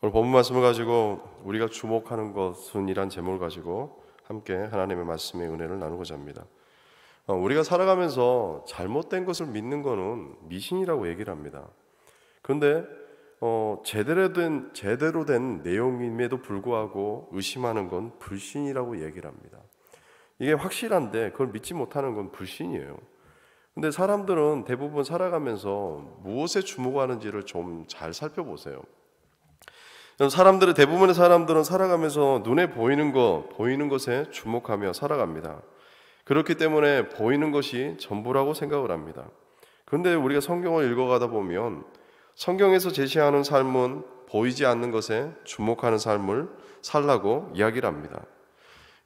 오늘 본문 말씀을 가지고 우리가 주목하는 것은 이란 제목을 가지고 함께 하나님의 말씀의 은혜를 나누고자 합니다. 어, 우리가 살아가면서 잘못된 것을 믿는 것은 미신이라고 얘기를 합니다. 그런데 어, 제대로 된 제대로 된 내용임에도 불구하고 의심하는 건 불신이라고 얘기를 합니다. 이게 확실한데 그걸 믿지 못하는 건 불신이에요. 그런데 사람들은 대부분 살아가면서 무엇에 주목하는지를 좀 잘 살펴보세요. 여러 사람들의 대부분의 사람들은 살아가면서 눈에 보이는 것, 보이는 것에 주목하며 살아갑니다. 그렇기 때문에 보이는 것이 전부라고 생각을 합니다. 그런데 우리가 성경을 읽어가다 보면 성경에서 제시하는 삶은 보이지 않는 것에 주목하는 삶을 살라고 이야기를 합니다.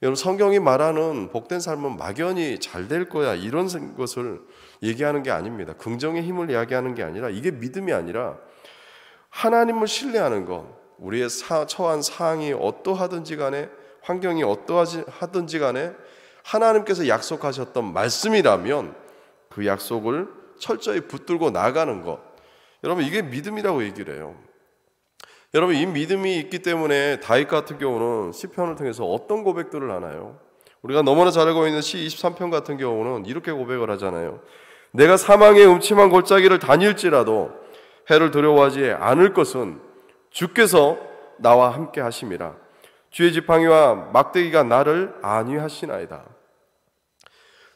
여러분 성경이 말하는 복된 삶은 막연히 잘 될 거야 이런 것을 얘기하는 게 아닙니다. 긍정의 힘을 이야기하는 게 아니라 이게 믿음이 아니라 하나님을 신뢰하는 것, 우리의 사, 처한 상황이 어떠하든지 간에 환경이 어떠하든지 간에 하나님께서 약속하셨던 말씀이라면 그 약속을 철저히 붙들고 나가는 것. 여러분 이게 믿음이라고 얘기를 해요. 여러분 이 믿음이 있기 때문에 다윗 같은 경우는 시편을 통해서 어떤 고백들을 하나요? 우리가 너무나 잘 알고 있는 시 23편 같은 경우는 이렇게 고백을 하잖아요. 내가 사망의 음침한 골짜기를 다닐지라도 해를 두려워하지 않을 것은 주께서 나와 함께 하심이라. 주의 지팡이와 막대기가 나를 안위하시나이다.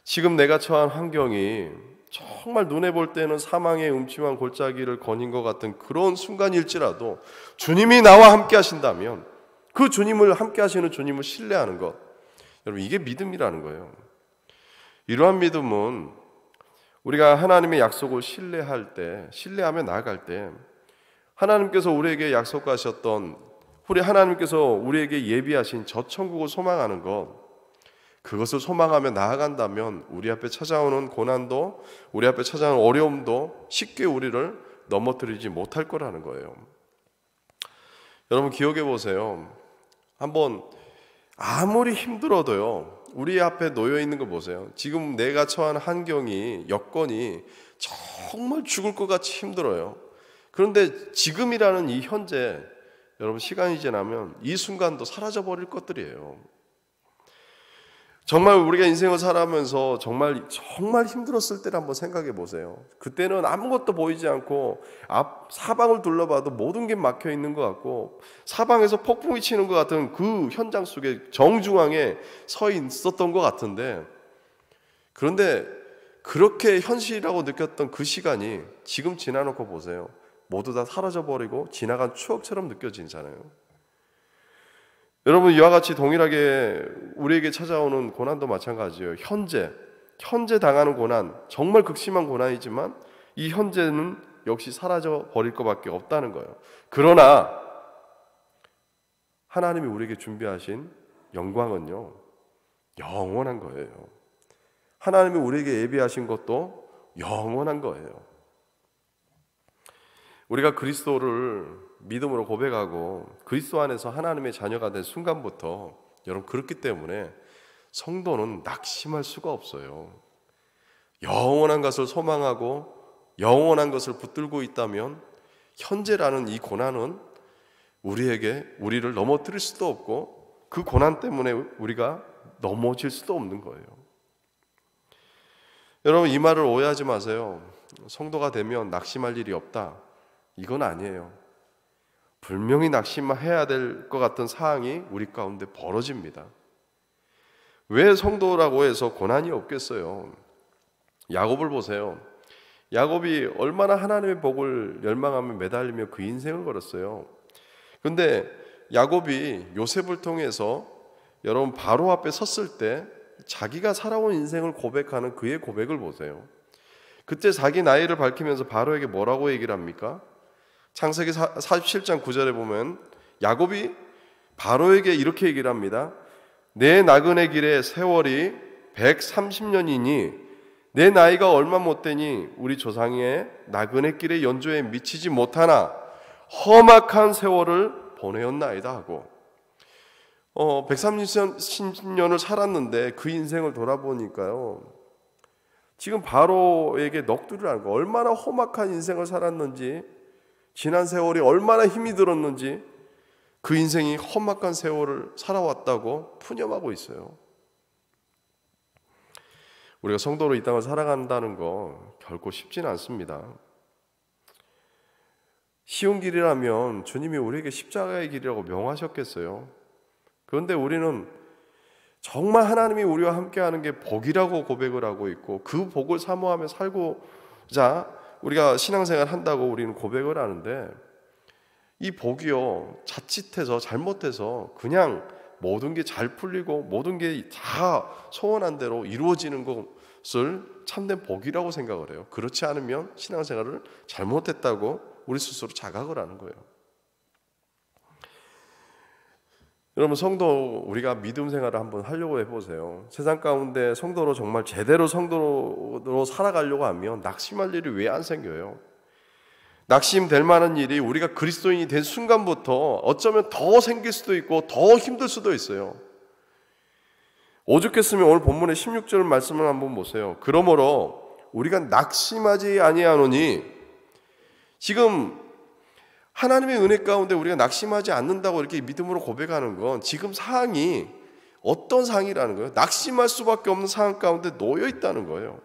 지금 내가 처한 환경이 정말 눈에 볼 때는 사망의 음침한 골짜기를 거닌 것 같은 그런 순간일지라도 주님이 나와 함께 하신다면 그 주님을 함께 하시는 주님을 신뢰하는 것. 여러분, 이게 믿음이라는 거예요. 이러한 믿음은 우리가 하나님의 약속을 신뢰할 때, 신뢰하며 나아갈 때 하나님께서 우리에게 약속하셨던 우리 하나님께서 우리에게 예비하신 저 천국을 소망하는 것 그것을 소망하며 나아간다면 우리 앞에 찾아오는 고난도 우리 앞에 찾아오는 어려움도 쉽게 우리를 넘어뜨리지 못할 거라는 거예요. 여러분 기억해 보세요. 한번 아무리 힘들어도요. 우리 앞에 놓여 있는 거 보세요. 지금 내가 처한 환경이 여건이 정말 죽을 것 같이 힘들어요. 그런데 지금이라는 이 현재 여러분 시간이 지나면 이 순간도 사라져 버릴 것들이에요. 정말 우리가 인생을 살아가면서 정말 정말 힘들었을 때를 한번 생각해 보세요. 그때는 아무것도 보이지 않고 앞 사방을 둘러봐도 모든 게 막혀 있는 것 같고 사방에서 폭풍이 치는 것 같은 그 현장 속에 정중앙에 서 있었던 것 같은데 그런데 그렇게 현실이라고 느꼈던 그 시간이 지금 지나놓고 보세요. 모두 다 사라져버리고 지나간 추억처럼 느껴지잖아요. 여러분, 이와 같이 동일하게 우리에게 찾아오는 고난도 마찬가지예요. 현재, 현재 당하는 고난, 정말 극심한 고난이지만 이 현재는 역시 사라져 버릴 것밖에 없다는 거예요. 그러나 하나님이 우리에게 준비하신 영광은요, 영원한 거예요. 하나님이 우리에게 예비하신 것도 영원한 거예요. 우리가 그리스도를 믿음으로 고백하고 그리스도 안에서 하나님의 자녀가 된 순간부터 여러분 그렇기 때문에 성도는 낙심할 수가 없어요. 영원한 것을 소망하고 영원한 것을 붙들고 있다면 현재라는 이 고난은 우리에게 우리를 넘어뜨릴 수도 없고 그 고난 때문에 우리가 넘어질 수도 없는 거예요. 여러분 이 말을 오해하지 마세요. 성도가 되면 낙심할 일이 없다. 이건 아니에요. 분명히 낙심해야 될 것 같은 사항이 우리 가운데 벌어집니다. 왜 성도라고 해서 고난이 없겠어요? 야곱을 보세요. 야곱이 얼마나 하나님의 복을 열망하며 매달리며 그 인생을 걸었어요. 근데 야곱이 요셉을 통해서 여러분 바로 앞에 섰을 때 자기가 살아온 인생을 고백하는 그의 고백을 보세요. 그때 자기 나이를 밝히면서 바로에게 뭐라고 얘기를 합니까? 창세기 47장 9절에 보면 야곱이 바로에게 이렇게 얘기를 합니다. 내 나그네 길에 세월이 130년이니 내 나이가 얼마 못 되니 우리 조상의 나그네 길의 연조에 미치지 못하나 험악한 세월을 보내었나이다 하고 어, 130년을 살았는데 그 인생을 돌아보니까요. 지금 바로에게 넋두리를 안고 얼마나 험악한 인생을 살았는지 지난 세월이 얼마나 힘이 들었는지 그 인생이 험악한 세월을 살아왔다고 푸념하고 있어요. 우리가 성도로 이 땅을 살아간다는 거 결코 쉽진 않습니다. 쉬운 길이라면 주님이 우리에게 십자가의 길이라고 명하셨겠어요. 그런데 우리는 정말 하나님이 우리와 함께하는 게 복이라고 고백을 하고 있고 그 복을 사모하며 살고자 우리가 신앙생활 한다고 우리는 고백을 하는데 이 복이요 자칫해서 잘못해서 그냥 모든 게 잘 풀리고 모든 게 다 소원한 대로 이루어지는 것을 참된 복이라고 생각을 해요. 그렇지 않으면 신앙생활을 잘못했다고 우리 스스로 자각을 하는 거예요. 여러분 성도 우리가 믿음 생활을 한번 하려고 해보세요. 세상 가운데 성도로 정말 제대로 성도로 살아가려고 하면 낙심할 일이 왜 안 생겨요? 낙심될 만한 일이 우리가 그리스도인이 된 순간부터 어쩌면 더 생길 수도 있고 더 힘들 수도 있어요. 오죽했으면 오늘 본문의 16절 말씀을 한번 보세요. 그러므로 우리가 낙심하지 아니하노니 지금 하나님의 은혜 가운데 우리가 낙심하지 않는다고 이렇게 믿음으로 고백하는 건 지금 상황이 어떤 상황이라는 거예요? 낙심할 수밖에 없는 상황 가운데 놓여 있다는 거예요.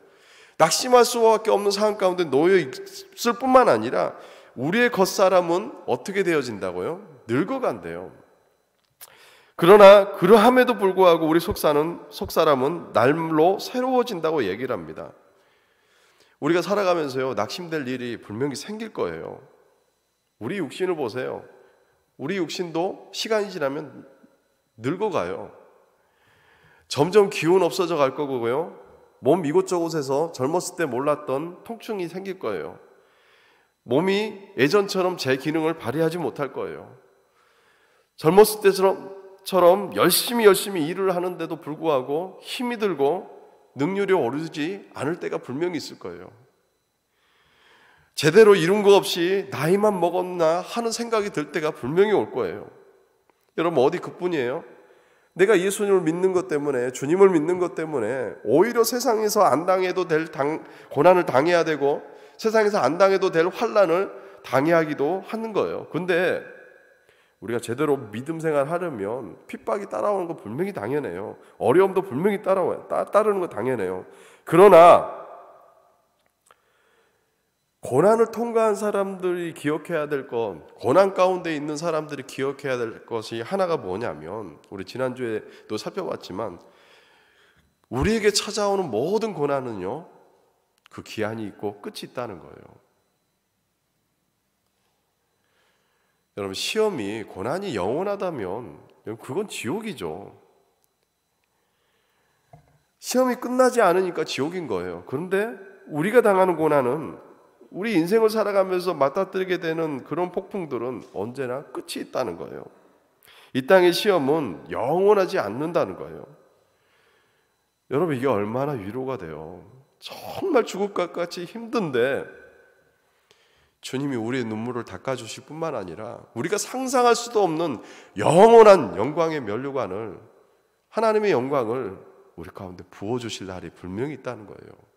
낙심할 수밖에 없는 상황 가운데 놓여 있을 뿐만 아니라 우리의 겉사람은 어떻게 되어진다고요? 늙어간대요. 그러나 그러함에도 불구하고 우리 속사는 속사람은 날로 새로워진다고 얘기를 합니다. 우리가 살아가면서요 낙심될 일이 분명히 생길 거예요. 우리 육신을 보세요. 우리 육신도 시간이 지나면 늙어가요. 점점 기운 없어져 갈 거고요. 몸 이곳저곳에서 젊었을 때 몰랐던 통증이 생길 거예요. 몸이 예전처럼 제 기능을 발휘하지 못할 거예요. 젊었을 때처럼 열심히 열심히 일을 하는데도 불구하고 힘이 들고 능률이 오르지 않을 때가 분명히 있을 거예요. 제대로 이룬 거 없이 나이만 먹었나 하는 생각이 들 때가 분명히 올 거예요. 여러분 어디 그뿐이에요? 내가 예수님을 믿는 것 때문에 주님을 믿는 것 때문에 오히려 세상에서 안 당해도 될 당, 고난을 당해야 되고 세상에서 안 당해도 될 환란을 당해하기도 하는 거예요. 근데 우리가 제대로 믿음 생활 하려면 핍박이 따라오는 거 분명히 당연해요. 어려움도 분명히 따라와요. 따, 따르는 거 당연해요. 그러나 고난을 통과한 사람들이 기억해야 될 것, 고난 가운데 있는 사람들이 기억해야 될 것이 하나가 뭐냐면, 우리 지난주에도 살펴봤지만, 우리에게 찾아오는 모든 고난은요, 그 기한이 있고 끝이 있다는 거예요. 여러분, 시험이, 고난이 영원하다면, 그건 지옥이죠. 시험이 끝나지 않으니까 지옥인 거예요. 그런데 우리가 당하는 고난은 우리 인생을 살아가면서 맞닥뜨리게 되는 그런 폭풍들은 언제나 끝이 있다는 거예요. 이 땅의 시험은 영원하지 않는다는 거예요. 여러분 이게 얼마나 위로가 돼요. 정말 죽을 것 같이 힘든데 주님이 우리의 눈물을 닦아 주실 뿐만 아니라 우리가 상상할 수도 없는 영원한 영광의 면류관을 하나님의 영광을 우리 가운데 부어 주실 날이 분명히 있다는 거예요.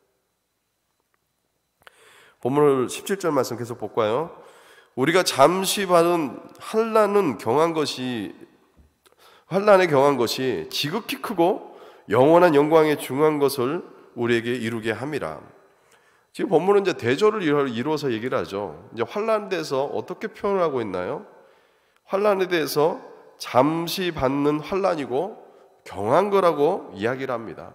본문을 17절 말씀 계속 볼까요? 우리가 잠시 받은 환란은 경한 것이 환란에 경한 것이 지극히 크고 영원한 영광에 중한 것을 우리에게 이루게 함이라. 지금 본문은 이제 대조를 이루어서 얘기를 하죠. 이제 환란에 대해서 어떻게 표현 하고 있나요? 환란에 대해서 잠시 받는 환란이고 경한 거라고 이야기를 합니다.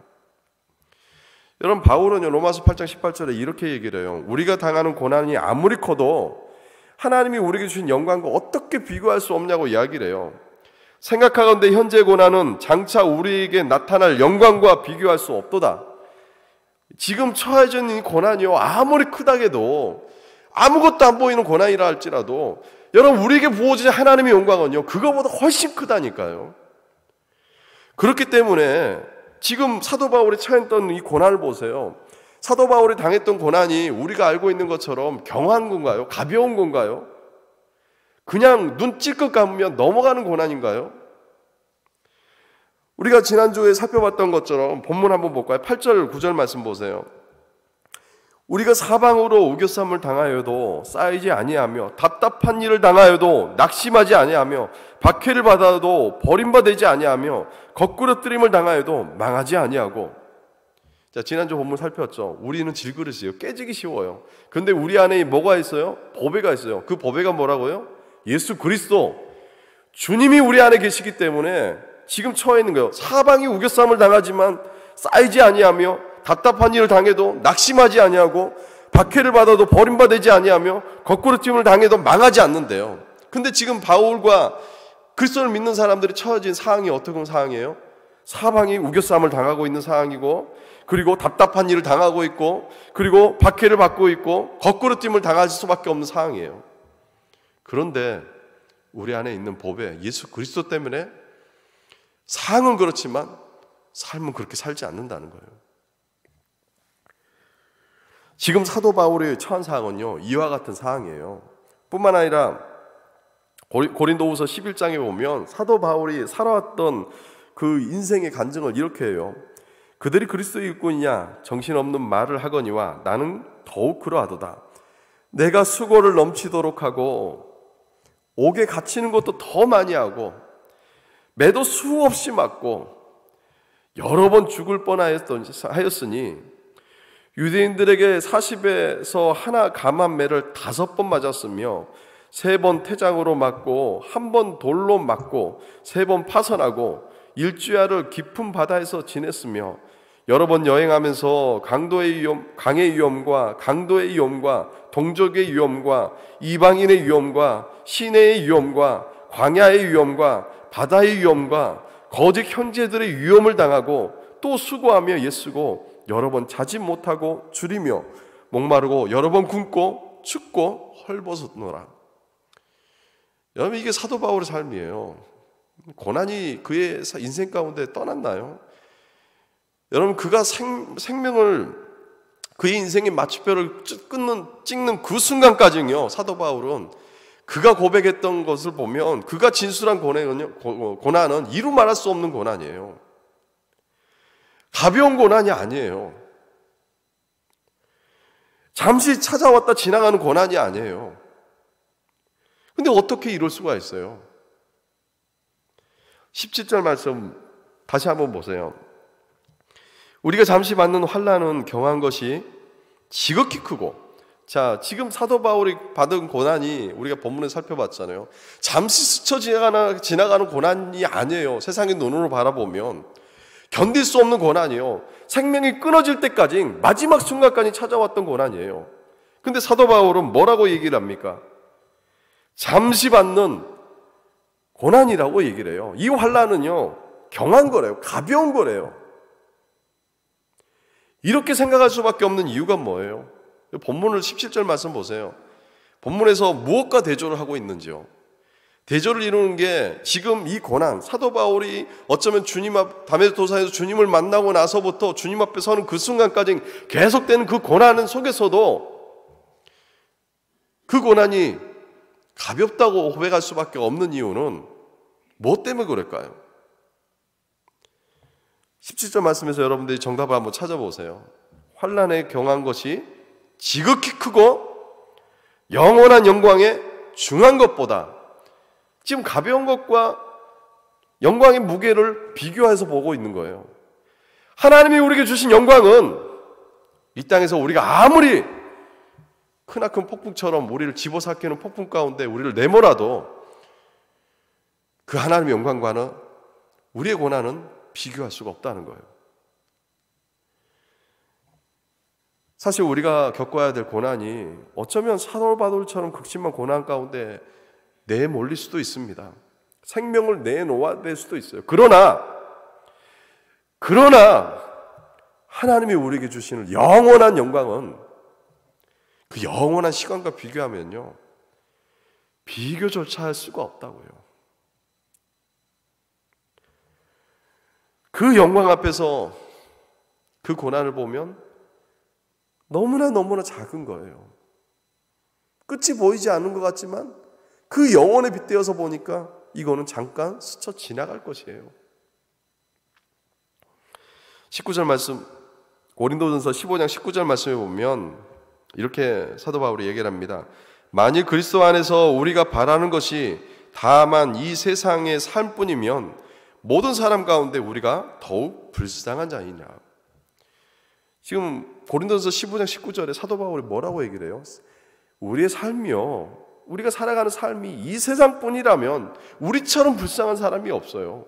여러분 바울은요 로마서 8장 18절에 이렇게 얘기를 해요. 우리가 당하는 고난이 아무리 커도 하나님이 우리에게 주신 영광과 어떻게 비교할 수 없냐고 이야기를 해요. 생각하건대 현재 고난은 장차 우리에게 나타날 영광과 비교할 수 없도다. 지금 처해진 이 고난이요 아무리 크다게도 아무것도 안 보이는 고난이라 할지라도 여러분 우리에게 부어주 하나님의 영광은요 그거보다 훨씬 크다니까요. 그렇기 때문에 지금 사도 바울이 처했던 이 고난을 보세요. 사도 바울이 당했던 고난이 우리가 알고 있는 것처럼 경한 건가요? 가벼운 건가요? 그냥 눈 찔끗 감으면 넘어가는 고난인가요? 우리가 지난주에 살펴봤던 것처럼 본문 한번 볼까요? 8절, 9절 말씀 보세요. 우리가 사방으로 우겨쌈을 당하여도 쌓이지 아니하며 답답한 일을 당하여도 낙심하지 아니하며 박해를 받아도 버림받지 아니하며 거꾸로뜨림을 당하여도 망하지 아니하고 자 지난주 본문 살펴봤죠. 우리는 질그릇이에요. 깨지기 쉬워요. 근데 우리 안에 뭐가 있어요? 보배가 있어요. 그 보배가 뭐라고요? 예수 그리스도 주님이 우리 안에 계시기 때문에 지금 처해 있는 거예요. 사방이 우겨쌈을 당하지만 쌓이지 아니하며 답답한 일을 당해도 낙심하지 아니하고 박해를 받아도 버림받지 아니하며 거꾸로 찜을 당해도 망하지 않는데요. 근데 지금 바울과 그리스도를 믿는 사람들이 처해진 상황이 어떻 상황이에요? 사방이 우겨싸을 당하고 있는 상황이고 그리고 답답한 일을 당하고 있고 그리고 박해를 받고 있고 거꾸로 찜을 당할 수밖에 없는 상황이에요. 그런데 우리 안에 있는 법에 예수 그리스도 때문에 상은 그렇지만 삶은 그렇게 살지 않는다는 거예요. 지금 사도 바울이 처한 상황은요, 이와 같은 상황이에요. 뿐만 아니라 고린도후서 11장에 보면 사도 바울이 살아왔던 그 인생의 간증을 이렇게 해요. 그들이 그리스도의 일꾼이냐 정신없는 말을 하거니와 나는 더욱 그러하도다. 내가 수고를 넘치도록 하고 옥에 갇히는 것도 더 많이 하고 매도 수없이 맞고 여러 번 죽을 뻔하였으니 유대인들에게 40에서 하나 감한매를 다섯 번 맞았으며 세 번 태장으로 맞고 한 번 돌로 맞고 세 번 파선하고 일주야를 깊은 바다에서 지냈으며 여러 번 여행하면서 강도의 위험, 강의 위험과 강도의 위험과 동족의 위험과 이방인의 위험과 시내의 위험과 광야의 위험과 바다의 위험과 거짓 현제들의 위험을 당하고 또 수고하며 예수고 여러 번 자지 못하고 줄이며 목마르고 여러 번 굶고 춥고 헐벗었노라. 여러분 이게 사도 바울의 삶이에요. 고난이 그의 인생 가운데 떠났나요? 여러분 그가 생, 생명을 그의 인생의 마침표를 끊는, 찍는 그 순간까지는요 사도 바울은 그가 고백했던 것을 보면 그가 진술한 고난은요, 고난은 이루 말할 수 없는 고난이에요. 가벼운 고난이 아니에요. 잠시 찾아왔다 지나가는 고난이 아니에요. 근데 어떻게 이럴 수가 있어요? 17절 말씀 다시 한번 보세요. 우리가 잠시 받는 환란은 경한 것이 지극히 크고 자, 지금 사도 바울이 받은 고난이 우리가 본문에 살펴봤잖아요. 잠시 스쳐 지나가는 고난이 아니에요. 세상의 눈으로 바라보면 견딜 수 없는 고난이요. 생명이 끊어질 때까지 마지막 순간까지 찾아왔던 고난이에요. 근데 사도 바울은 뭐라고 얘기를 합니까? 잠시 받는 고난이라고 얘기를 해요. 이 환란은요. 경한 거래요. 가벼운 거래요. 이렇게 생각할 수밖에 없는 이유가 뭐예요? 본문을 17절 말씀 보세요. 본문에서 무엇과 대조를 하고 있는지요. 대조를 이루는 게 지금 이 고난, 사도 바울이 어쩌면 주님 앞, 담에서 도사에서 주님을 만나고 나서부터 주님 앞에 서는 그 순간까지 계속되는 그 고난 속에서도 그 고난이 가볍다고 고백할 수밖에 없는 이유는 뭐 때문에 그럴까요? 17절 말씀에서 여러분들이 정답을 한번 찾아보세요. 환란에 경한 것이 지극히 크고 영원한 영광에 중한 것보다 지금 가벼운 것과 영광의 무게를 비교해서 보고 있는 거예요. 하나님이 우리에게 주신 영광은 이 땅에서 우리가 아무리 크나큰 폭풍처럼 우리를 집어삼키는 폭풍 가운데 우리를 내몰아도 그 하나님의 영광과는 우리의 고난은 비교할 수가 없다는 거예요. 사실 우리가 겪어야 될 고난이 어쩌면 사돌바돌처럼 극심한 고난 가운데 내몰릴 수도 있습니다. 생명을 내놓아야 될 수도 있어요. 그러나, 그러나, 하나님이 우리에게 주시는 영원한 영광은 그 영원한 시간과 비교하면요. 비교조차 할 수가 없다고요. 그 영광 앞에서 그 고난을 보면 너무나 너무나 작은 거예요. 끝이 보이지 않는것 같지만 그 영혼에 빗대어서 보니까 이거는 잠깐 스쳐 지나갈 것이에요. 19절 말씀 고린도전서 15장 19절 말씀에 보면 이렇게 사도 바울이 얘기를 합니다. 만일 그리스도 안에서 우리가 바라는 것이 다만 이 세상의 삶뿐이면 모든 사람 가운데 우리가 더욱 불쌍한 자이냐. 지금 고린도전서 15장 19절에 사도 바울이 뭐라고 얘기를 해요? 우리의 삶이요 우리가 살아가는 삶이 이 세상뿐이라면 우리처럼 불쌍한 사람이 없어요.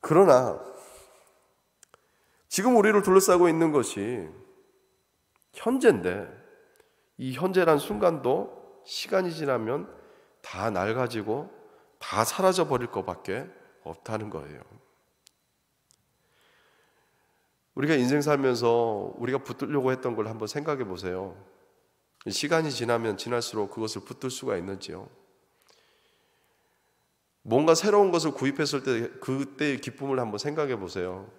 그러나 지금 우리를 둘러싸고 있는 것이 현재인데 이 현재란 순간도 시간이 지나면 다 낡아지고 다 사라져 버릴 것밖에 없다는 거예요. 우리가 인생 살면서 우리가 붙들려고 했던 걸 한번 생각해 보세요. 시간이 지나면 지날수록 그것을 붙들 수가 있는지요. 뭔가 새로운 것을 구입했을 때 그때의 기쁨을 한번 생각해 보세요.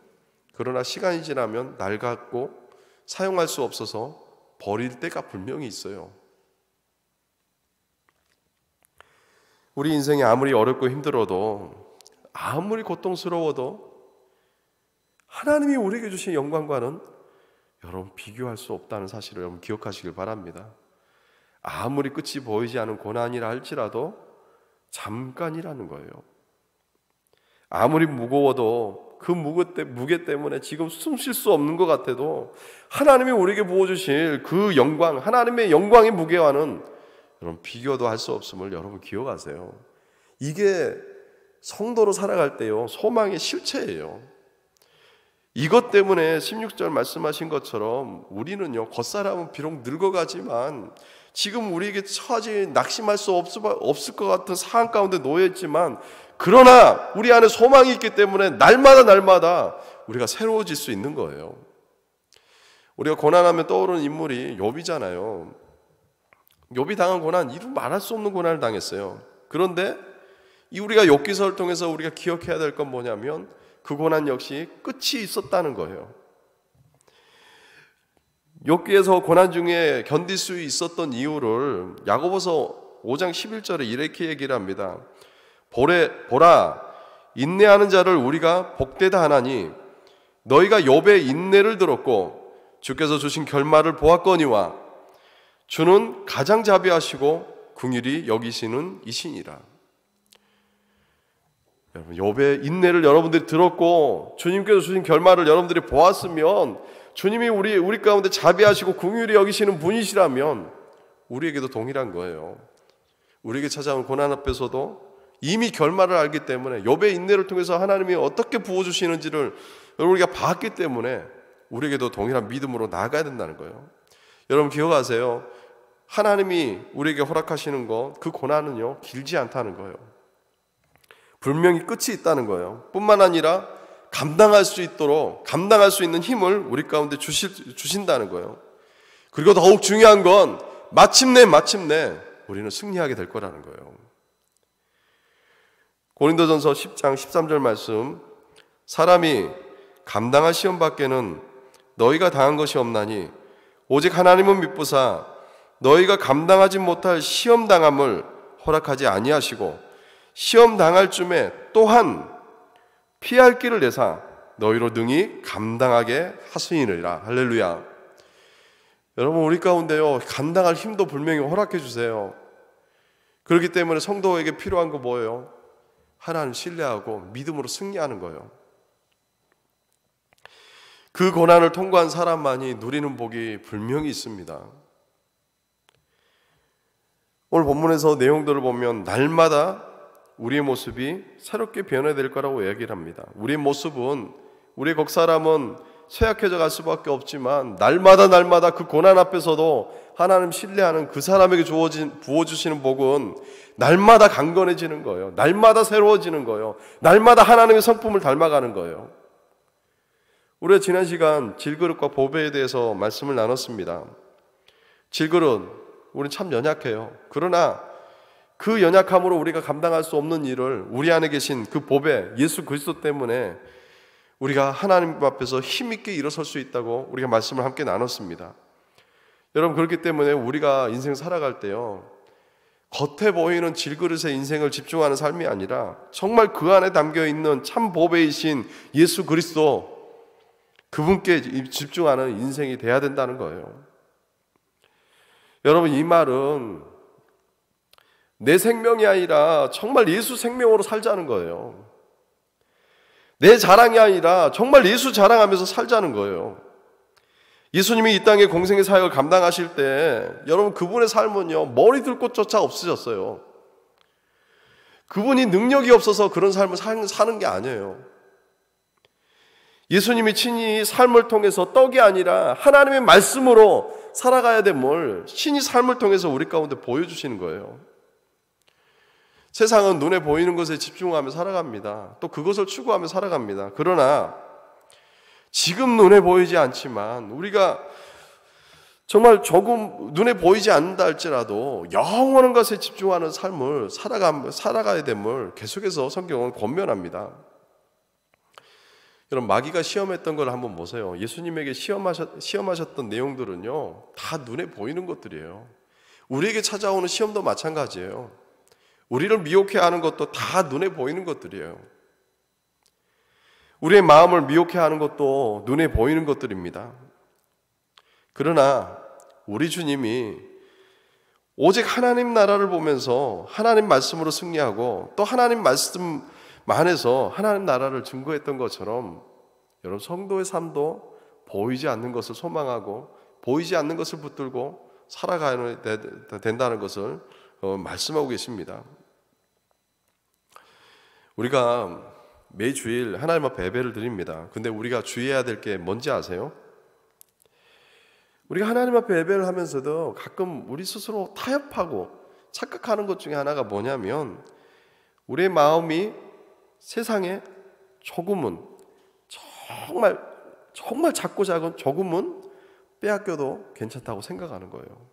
그러나 시간이 지나면 낡았고 사용할 수 없어서 버릴 때가 분명히 있어요. 우리 인생이 아무리 어렵고 힘들어도 아무리 고통스러워도 하나님이 우리에게 주신 영광과는 여러분 비교할 수 없다는 사실을 여러분 기억하시길 바랍니다. 아무리 끝이 보이지 않은 고난이라 할지라도 잠깐이라는 거예요. 아무리 무거워도 그 무게 때문에 지금 숨 쉴 수 없는 것 같아도 하나님이 우리에게 부어주실 그 영광, 하나님의 영광의 무게와는 여러분 비교도 할 수 없음을 여러분 기억하세요. 이게 성도로 살아갈 때요, 소망의 실체예요. 이것 때문에 16절 말씀하신 것처럼 우리는요, 겉사람은 비록 늙어가지만 지금 우리에게 처지 하 낙심할 수 없을, 없을 것 같은 상황 가운데 놓여있지만 그러나 우리 안에 소망이 있기 때문에 날마다 날마다 우리가 새로워질 수 있는 거예요. 우리가 고난하면 떠오르는 인물이 요비잖아요 요비 당한 고난 이루 말할 수 없는 고난을 당했어요. 그런데 이 우리가 욥기서를 통해서 우리가 기억해야 될 건 뭐냐면 그 고난 역시 끝이 있었다는 거예요. 욕기에서 고난 중에 견딜 수 있었던 이유를 야고보서 5장 11절에 이렇게 얘기를 합니다. 보래, 보라 인내하는 자를 우리가 복되다 하나니 너희가 욥의 인내를 들었고 주께서 주신 결말을 보았거니와 주는 가장 자비하시고 궁일이 여기시는 이신이라. 여러분 욥의 인내를 여러분들이 들었고 주님께서 주신 결말을 여러분들이 보았으면 주님이 우리 우리 가운데 자비하시고 궁유리 여기시는 분이시라면 우리에게도 동일한 거예요. 우리에게 찾아온 고난 앞에서도 이미 결말을 알기 때문에 욥의 인내를 통해서 하나님이 어떻게 부어 주시는지를 우리가 봤기 때문에 우리에게도 동일한 믿음으로 나아가야 된다는 거예요. 여러분 기억하세요. 하나님이 우리에게 허락하시는 것, 그 고난은요, 길지 않다는 거예요. 분명히 끝이 있다는 거예요. 뿐만 아니라 감당할 수 있도록 감당할 수 있는 힘을 우리 가운데 주실, 주신다는 거예요. 그리고 더욱 중요한 건 마침내 마침내 우리는 승리하게 될 거라는 거예요. 고린도전서 10장 13절 말씀 사람이 감당할 시험 밖에는 너희가 당한 것이 없나니 오직 하나님은 믿부사 너희가 감당하지 못할 시험 당함을 허락하지 아니하시고 시험 당할 쯤에 또한 피할 길을 내사 너희로 능히 감당하게 하시니라. 할렐루야. 여러분 우리 가운데요 감당할 힘도 분명히 허락해 주세요. 그렇기 때문에 성도에게 필요한 거 뭐예요? 하나님 신뢰하고 믿음으로 승리하는 거예요. 그 고난을 통과한 사람만이 누리는 복이 분명히 있습니다. 오늘 본문에서 내용들을 보면 날마다 우리의 모습이 새롭게 변화될 거라고 이야기를 합니다. 우리의 모습은 우리 각 사람은 쇠약해져 갈 수밖에 없지만 날마다 날마다 그 고난 앞에서도 하나님 신뢰하는 그 사람에게 주어진 부어주시는 복은 날마다 강건해지는 거예요. 날마다 새로워지는 거예요. 날마다 하나님의 성품을 닮아가는 거예요. 우리가 지난 시간 질그릇과 보배에 대해서 말씀을 나눴습니다. 질그릇 우리는 참 연약해요. 그러나 그 연약함으로 우리가 감당할 수 없는 일을 우리 안에 계신 그 법에 예수 그리스도 때문에 우리가 하나님 앞에서 힘있게 일어설 수 있다고 우리가 말씀을 함께 나눴습니다. 여러분, 그렇기 때문에 우리가 인생 살아갈 때요, 겉에 보이는 질그릇의 인생을 집중하는 삶이 아니라 정말 그 안에 담겨 있는 참 보배이신 예수 그리스도 그분께 집중하는 인생이 돼야 된다는 거예요. 여러분 이 말은 내 생명이 아니라 정말 예수 생명으로 살자는 거예요. 내 자랑이 아니라 정말 예수 자랑하면서 살자는 거예요. 예수님이 이 땅에 공생의 사역을 감당하실 때 여러분 그분의 삶은요 머리 들 곳조차 없으셨어요. 그분이 능력이 없어서 그런 삶을 사는 게 아니에요. 예수님이 친히 삶을 통해서 떡이 아니라 하나님의 말씀으로 살아가야 됨을 신이 삶을 통해서 우리 가운데 보여주시는 거예요. 세상은 눈에 보이는 것에 집중하며 살아갑니다. 또 그것을 추구하며 살아갑니다. 그러나 지금 눈에 보이지 않지만 우리가 정말 조금 눈에 보이지 않는다 할지라도 영원한 것에 집중하는 삶을 살아가, 살아가야 됨을 계속해서 성경은 권면합니다. 여러분, 마귀가 시험했던 걸 한번 보세요. 예수님에게 시험하셨, 시험하셨던 내용들은요, 다 눈에 보이는 것들이에요. 우리에게 찾아오는 시험도 마찬가지예요. 우리를 미혹해 하는 것도 다 눈에 보이는 것들이에요. 우리의 마음을 미혹해 하는 것도 눈에 보이는 것들입니다. 그러나 우리 주님이 오직 하나님 나라를 보면서 하나님 말씀으로 승리하고 또 하나님 말씀만해서 하나님 나라를 증거했던 것처럼 여러분 성도의 삶도 보이지 않는 것을 소망하고 보이지 않는 것을 붙들고 살아가야 된다는 것을 어, 말씀하고 계십니다. 우리가 매주일 하나님 앞에 예배를 드립니다. 근데 우리가 주의해야 될 게 뭔지 아세요? 우리가 하나님 앞에 예배를 하면서도 가끔 우리 스스로 타협하고 착각하는 것 중에 하나가 뭐냐면 우리의 마음이 세상에 조금은 정말 정말 작고 작은 조금은 빼앗겨도 괜찮다고 생각하는 거예요.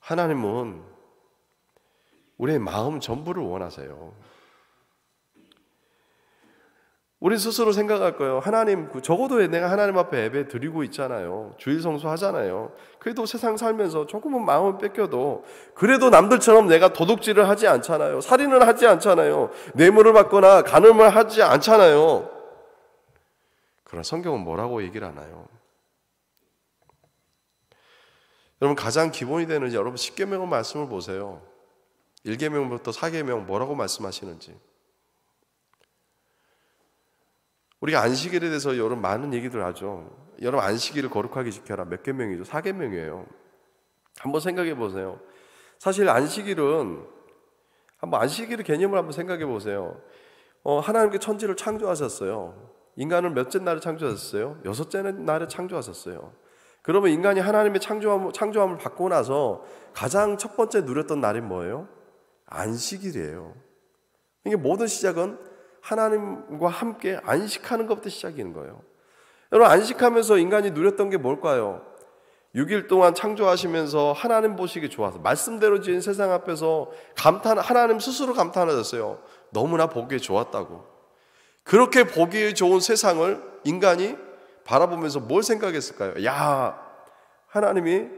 하나님은 우리의 마음 전부를 원하세요. 우리 스스로 생각할 거예요. 하나님, 그 적어도 내가 하나님 앞에 예배 드리고 있잖아요. 주일 성수 하잖아요. 그래도 세상 살면서 조금은 마음을 뺏겨도 그래도 남들처럼 내가 도둑질을 하지 않잖아요. 살인을 하지 않잖아요. 뇌물을 받거나 간음을 하지 않잖아요. 그러 성경은 뭐라고 얘기를 하나요? 여러분 가장 기본이 되는 여러분 십계명의 말씀을 보세요. 1계명부터 4계명 뭐라고 말씀하시는지. 우리가 안식일에 대해서 여러분 많은 얘기들 하죠. 여러분 안식일을 거룩하게 지켜라. 몇개명이죠 4계명이에요. 한번 생각해 보세요. 사실 안식일은 한번 안식일의 개념을 한번 생각해 보세요. 어, 하나님께 천지를 창조하셨어요. 인간을 몇째 날에 창조하셨어요? 여섯째 날에 창조하셨어요. 그러면 인간이 하나님의 창조함, 창조함을 받고 나서 가장 첫 번째 누렸던 날이 뭐예요? 안식일이에요. 이게 모든 시작은 하나님과 함께 안식하는 것부터 시작인 거예요. 여러분 안식하면서 인간이 누렸던 게 뭘까요? 6일 동안 창조하시면서 하나님 보시기 좋아서 말씀대로 지은 세상 앞에서 감탄 하나님 스스로 감탄하셨어요. 너무나 보기에 좋았다고. 그렇게 보기에 좋은 세상을 인간이 바라보면서 뭘 생각했을까요? 야, 하나님이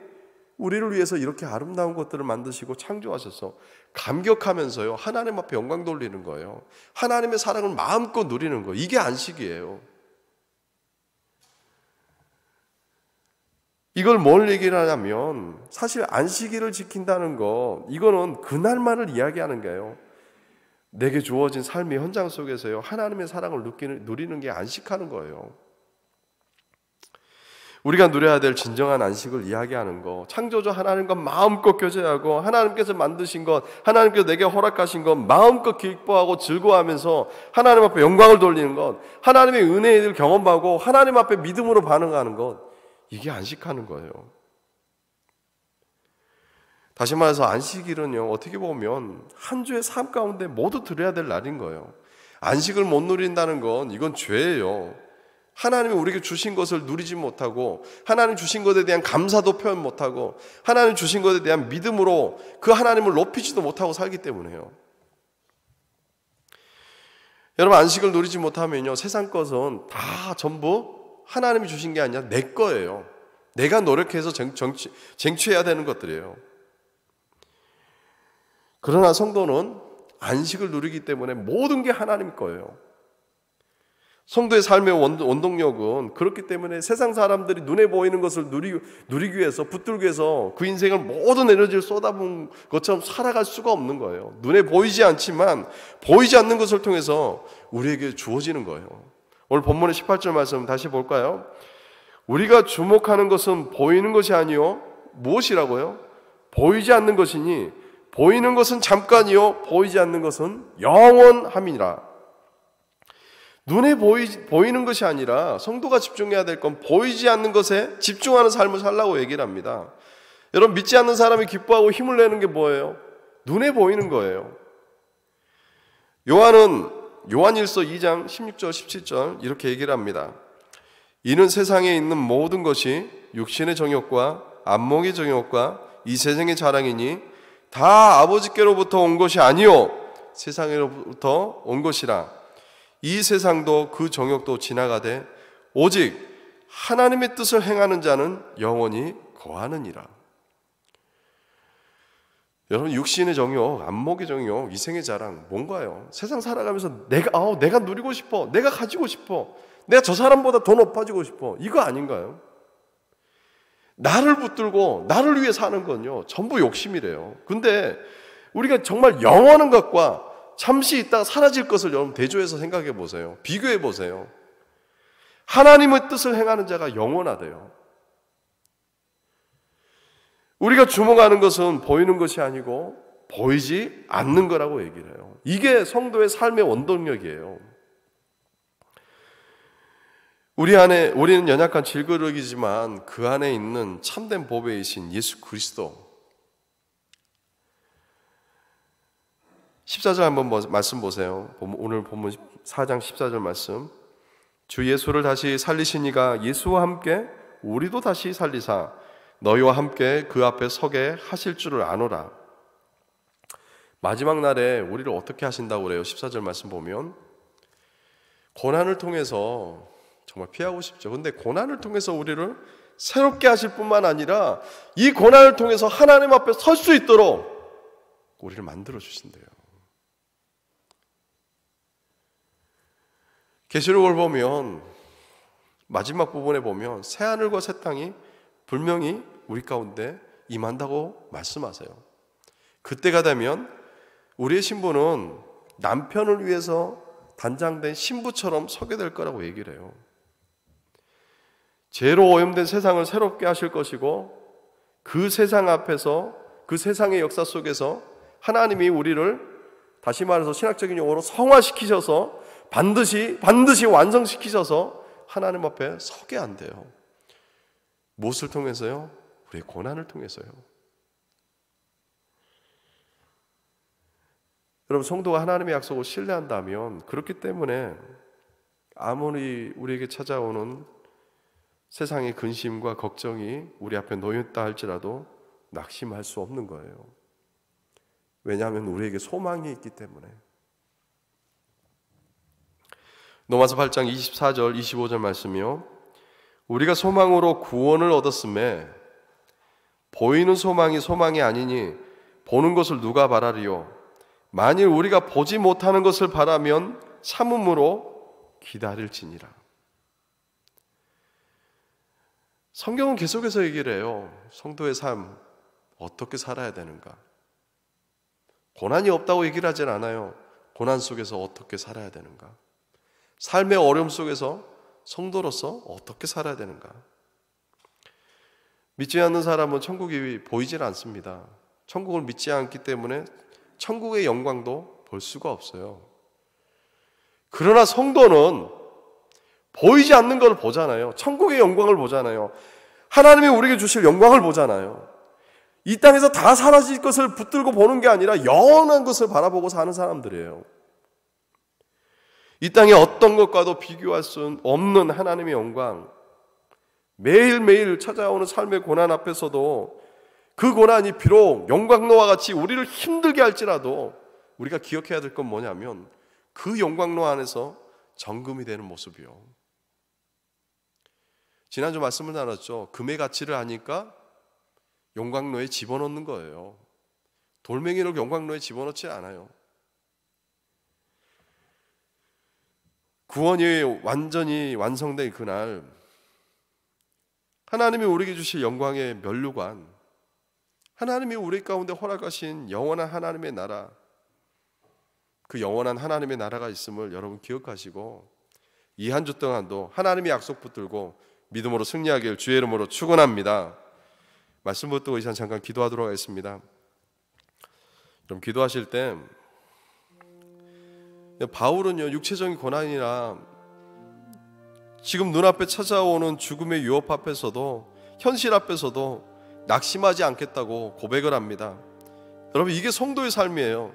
우리를 위해서 이렇게 아름다운 것들을 만드시고 창조하셔서 감격하면서요. 하나님 앞에 영광 돌리는 거예요. 하나님의 사랑을 마음껏 누리는 거 이게 안식이에요. 이걸 뭘 얘기를 하냐면 사실 안식일을 지킨다는 거 이거는 그날만을 이야기하는 거예요. 내게 주어진 삶의 현장 속에서요. 하나님의 사랑을 누리는 게 안식하는 거예요. 우리가 누려야 될 진정한 안식을 이야기하는 거, 창조주 하나님과 마음껏 교제하고 하나님께서 만드신 것, 하나님께서 내게 허락하신 것 마음껏 기뻐하고 즐거워하면서 하나님 앞에 영광을 돌리는 것, 하나님의 은혜를 경험하고 하나님 앞에 믿음으로 반응하는 것, 이게 안식하는 거예요. 다시 말해서 안식일은요, 어떻게 보면 한 주의 삶 가운데 모두 드려야 될 날인 거예요. 안식을 못 누린다는 건 이건 죄예요. 하나님이 우리에게 주신 것을 누리지 못하고 하나님 주신 것에 대한 감사도 표현 못하고 하나님 주신 것에 대한 믿음으로 그 하나님을 높이지도 못하고 살기 때문에요. 여러분 안식을 누리지 못하면요 세상 것은 다 전부 하나님이 주신 게 아니라 내 거예요. 내가 노력해서 쟁, 쟁취, 쟁취해야 되는 것들이에요. 그러나 성도는 안식을 누리기 때문에 모든 게 하나님 거예요. 성도의 삶의 원동력은 그렇기 때문에 세상 사람들이 눈에 보이는 것을 누리, 누리기 위해서 붙들기 위해서 그 인생을 모든 에너지를 쏟아본 것처럼 살아갈 수가 없는 거예요. 눈에 보이지 않지만 보이지 않는 것을 통해서 우리에게 주어지는 거예요. 오늘 본문의 18절 말씀 다시 볼까요? 우리가 주목하는 것은 보이는 것이 아니요 무엇이라고요? 보이지 않는 것이니 보이는 것은 잠깐이요 보이지 않는 것은 영원함이라. 눈에 보이, 보이는 것이 아니라 성도가 집중해야 될 건 보이지 않는 것에 집중하는 삶을 살라고 얘기를 합니다. 여러분 믿지 않는 사람이 기뻐하고 힘을 내는 게 뭐예요? 눈에 보이는 거예요. 요한은 요한일서 2장 16절 17절 이렇게 얘기를 합니다. 이는 세상에 있는 모든 것이 육신의 정욕과 안목의 정욕과 이 세상의 자랑이니 다 아버지께로부터 온 것이 아니요 세상으로부터 온 것이라 이 세상도 그 정욕도 지나가되 오직 하나님의 뜻을 행하는 자는 영원히 거하느니라. 여러분 육신의 정욕, 안목의 정욕, 이생의 자랑 뭔가요? 세상 살아가면서 내가 아우 내가 누리고 싶어, 내가 가지고 싶어, 내가 저 사람보다 더 높아지고 싶어 이거 아닌가요? 나를 붙들고 나를 위해 사는 건요 전부 욕심이래요. 근데 우리가 정말 영원한 것과 잠시 있다가 사라질 것을 여러분 대조해서 생각해 보세요. 비교해 보세요. 하나님의 뜻을 행하는 자가 영원하대요. 우리가 주목하는 것은 보이는 것이 아니고 보이지 않는 거라고 얘기를 해요. 이게 성도의 삶의 원동력이에요. 우리 안에 우리는 연약한 질그릇이지만 그 안에 있는 참된 보배이신 예수 그리스도 14절 한번 뭐, 말씀 보세요. 오늘 본문 4장 14절 말씀. 주 예수를 다시 살리시니가 예수와 함께 우리도 다시 살리사 너희와 함께 그 앞에 서게 하실 줄을 아노라. 마지막 날에 우리를 어떻게 하신다고 그래요? 14절 말씀 보면 고난을 통해서 정말 피하고 싶죠. 근데 고난을 통해서 우리를 새롭게 하실 뿐만 아니라 이 고난을 통해서 하나님 앞에 설 수 있도록 우리를 만들어 주신대요. 계시록을 보면 마지막 부분에 보면 새 하늘과 새 땅이 분명히 우리 가운데 임한다고 말씀하세요. 그때가 되면 우리의 신부는 남편을 위해서 단장된 신부처럼 서게 될 거라고 얘기를 해요. 죄로 오염된 세상을 새롭게 하실 것이고 그 세상 앞에서 그 세상의 역사 속에서 하나님이 우리를 다시 말해서 신학적인 용어로 성화시키셔서 반드시 반드시 완성시키셔서 하나님 앞에 서게 한대요. 무엇을 통해서요? 우리의 고난을 통해서요. 여러분 성도가 하나님의 약속을 신뢰한다면 그렇기 때문에 아무리 우리에게 찾아오는 세상의 근심과 걱정이 우리 앞에 놓였다 할지라도 낙심할 수 없는 거예요. 왜냐하면 우리에게 소망이 있기 때문에 노마서 8장 24절 25절 말씀이요. 우리가 소망으로 구원을 얻었음에 보이는 소망이 소망이 아니니 보는 것을 누가 바라리요? 만일 우리가 보지 못하는 것을 바라면 참음으로 기다릴지니라. 성경은 계속해서 얘기를 해요. 성도의 삶 어떻게 살아야 되는가? 고난이 없다고 얘기를 하진 않아요. 고난 속에서 어떻게 살아야 되는가? 삶의 어려움 속에서 성도로서 어떻게 살아야 되는가? 믿지 않는 사람은 천국이 보이질 않습니다. 천국을 믿지 않기 때문에 천국의 영광도 볼 수가 없어요. 그러나 성도는 보이지 않는 걸 보잖아요. 천국의 영광을 보잖아요. 하나님이 우리에게 주실 영광을 보잖아요. 이 땅에서 다 사라질 것을 붙들고 보는 게 아니라 영원한 것을 바라보고 사는 사람들이에요. 이 땅의 어떤 것과도 비교할 수 없는 하나님의 영광, 매일매일 찾아오는 삶의 고난 앞에서도 그 고난이 비록 영광로와 같이 우리를 힘들게 할지라도 우리가 기억해야 될 건 뭐냐면 그 영광로 안에서 정금이 되는 모습이요. 지난주 말씀을 나눴죠. 금의 가치를 아니까 영광로에 집어넣는 거예요. 돌멩이를 영광로에 집어넣지 않아요. 구원이 완전히 완성된 그날 하나님이 우리에게 주신 영광의 면류관 하나님이 우리 가운데 허락하신 영원한 하나님의 나라 그 영원한 하나님의 나라가 있음을 여러분 기억하시고 이 한 주 동안도 하나님의 약속 붙들고 믿음으로 승리하길 주의 이름으로 축원합니다. 말씀 붙들고 이상 잠깐 기도하도록 하겠습니다. 좀 기도하실 때 바울은요 육체적인 고난이나 지금 눈앞에 찾아오는 죽음의 유업 앞에서도 현실 앞에서도 낙심하지 않겠다고 고백을 합니다. 여러분 이게 성도의 삶이에요.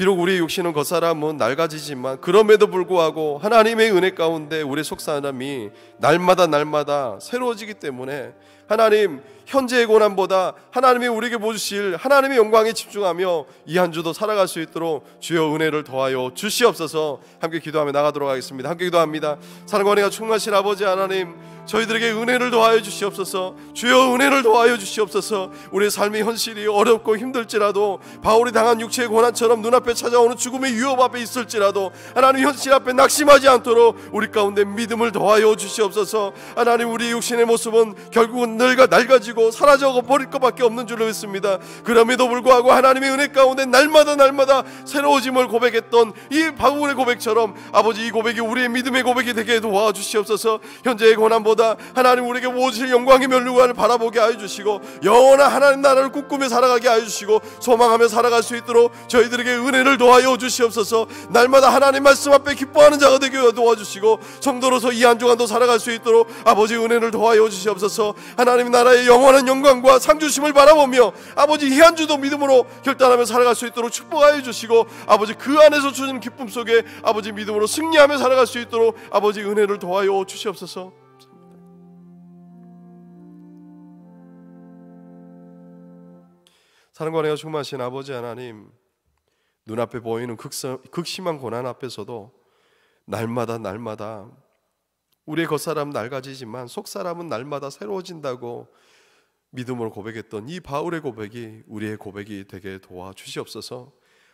비록 우리 육신은 겉사람은 뭐 낡아지지만 그럼에도 불구하고 하나님의 은혜 가운데 우리 속사람이 날마다 날마다 새로워지기 때문에 하나님 현재의 고난보다 하나님이 우리에게 보주실 하나님의 영광에 집중하며 이 한 주도 살아갈 수 있도록 주여 은혜를 더하여 주시옵소서 함께 기도하며 나가도록 하겠습니다. 함께 기도합니다. 사랑과 은혜가 충만하신 아버지 하나님 저희들에게 은혜를 도와 주시옵소서. 주여 은혜를 도와 주시옵소서. 우리의 삶의 현실이 어렵고 힘들지라도 바울이 당한 육체의 고난처럼 눈앞에 찾아오는 죽음의 위협 앞에 있을지라도 하나님 현실 앞에 낙심하지 않도록 우리 가운데 믿음을 도와 주시옵소서. 하나님 우리 육신의 모습은 결국은 늙어 낡아지고 사라져 버릴 것밖에 없는 줄로 믿습니다. 그럼에도 불구하고 하나님의 은혜 가운데 날마다 날마다 새로워짐을 고백했던 이 바울의 고백처럼 아버지 이 고백이 우리의 믿음의 고백이 되게 도와 주시옵소서. 현재의 고난보다 보다 하나님 우리에게 모실 영광의 면류관을 바라보게 하여 주시고 영원한 하나님 나라를 꿈꾸며 살아가게 하여 주시고 소망하며 살아갈 수 있도록 저희들에게 은혜를 도하여 주시옵소서 날마다 하나님 말씀 앞에 기뻐하는 자가 되게 도와주시고 성도로서 이한 주간도 살아갈 수 있도록 아버지 은혜를 도하여 주시옵소서 하나님 나라의 영원한 영광과 상주심을 바라보며 아버지 이한 주도 믿음으로 결단하며 살아갈 수 있도록 축복하여 주시고 아버지 그 안에서 주는 기쁨 속에 아버지 믿음으로 승리하며 살아갈 수 있도록 아버지 은혜를 도하여 주시옵소서. 사랑과 은 충만하신 아버지 하나님 눈앞에 보이는 극심한 고난 앞에서도 날마다 날마다 우리의 겉사람 은 낡아지지만 속사람은 날마다 새로워진다고 믿음으로 고백했던 이 바울의 고백이 우리의 고백이 되게 도와주시옵소서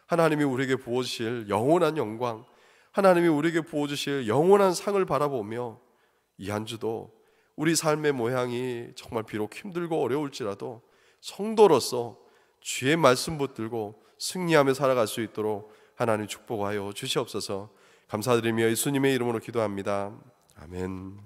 하나님이 우리에게 부어주실 영원한 영광 하나님이 우리에게 부어주실 영원한 상을 바라보며 이 한 주도 우리 삶의 모양이 정말 비록 힘들고 어려울지라도 성도로서 주의 말씀 붙들고 승리하며 살아갈 수 있도록 하나님 축복하여 주시옵소서 감사드리며 예수님의 이름으로 기도합니다. 아멘.